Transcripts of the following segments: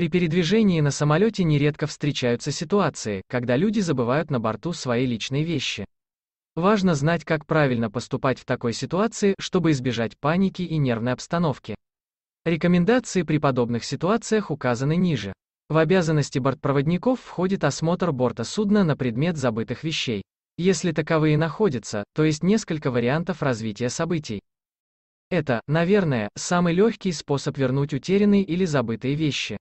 При передвижении на самолете нередко встречаются ситуации, когда люди забывают на борту свои личные вещи. Важно знать, как правильно поступать в такой ситуации, чтобы избежать паники и нервной обстановки. Рекомендации при подобных ситуациях указаны ниже. В обязанности бортпроводников входит осмотр борта судна на предмет забытых вещей. Если таковые находятся, то есть несколько вариантов развития событий. Это, наверное, самый легкий способ вернуть утерянные или забытые вещи.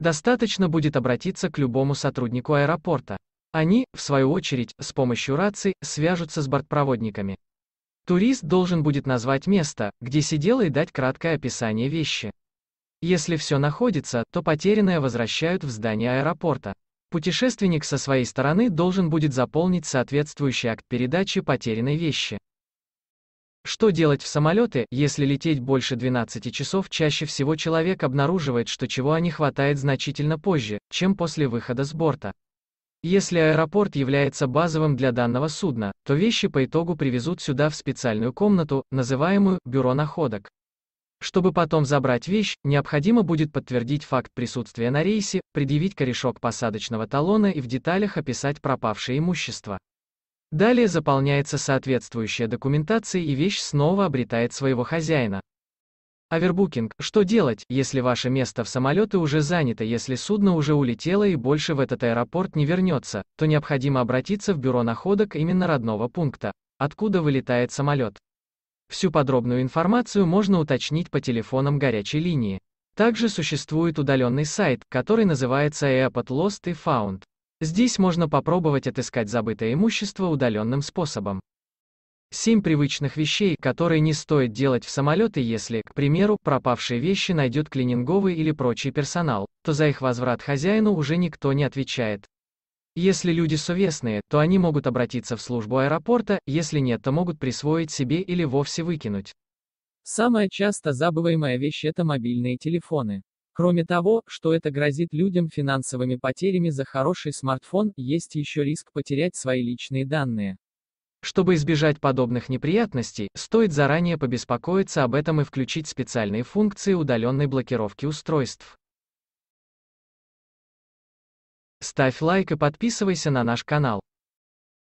Достаточно будет обратиться к любому сотруднику аэропорта. Они, в свою очередь, с помощью рации, свяжутся с бортпроводниками. Турист должен будет назвать место, где сидел, и дать краткое описание вещи. Если все находится, то потерянное возвращают в здание аэропорта. Путешественник со своей стороны должен будет заполнить соответствующий акт передачи потерянной вещи. Что делать в самолете, если лететь больше 12 часов? Чаще всего человек обнаруживает, что чего не хватает значительно позже, чем после выхода с борта. Если аэропорт является базовым для данного судна, то вещи по итогу привезут сюда в специальную комнату, называемую «бюро находок». Чтобы потом забрать вещь, необходимо будет подтвердить факт присутствия на рейсе, предъявить корешок посадочного талона и в деталях описать пропавшее имущество. Далее заполняется соответствующая документация и вещь снова обретает своего хозяина. Авербукинг. Что делать, если ваше место в самолете уже занято, если судно уже улетело и больше в этот аэропорт не вернется, то необходимо обратиться в бюро находок именно родного пункта, откуда вылетает самолет. Всю подробную информацию можно уточнить по телефонам горячей линии. Также существует удаленный сайт, который называется Airport Lost и Found. Здесь можно попробовать отыскать забытое имущество удаленным способом. 7 привычных вещей, которые не стоит делать в самолеты, если, к примеру, пропавшие вещи найдет клининговый или прочий персонал, то за их возврат хозяину уже никто не отвечает. Если люди совестные, то они могут обратиться в службу аэропорта, если нет, то могут присвоить себе или вовсе выкинуть. Самая часто забываемая вещь – это мобильные телефоны. Кроме того, что это грозит людям финансовыми потерями за хороший смартфон, есть еще риск потерять свои личные данные. Чтобы избежать подобных неприятностей, стоит заранее побеспокоиться об этом и включить специальные функции удаленной блокировки устройств. Ставь лайк и подписывайся на наш канал.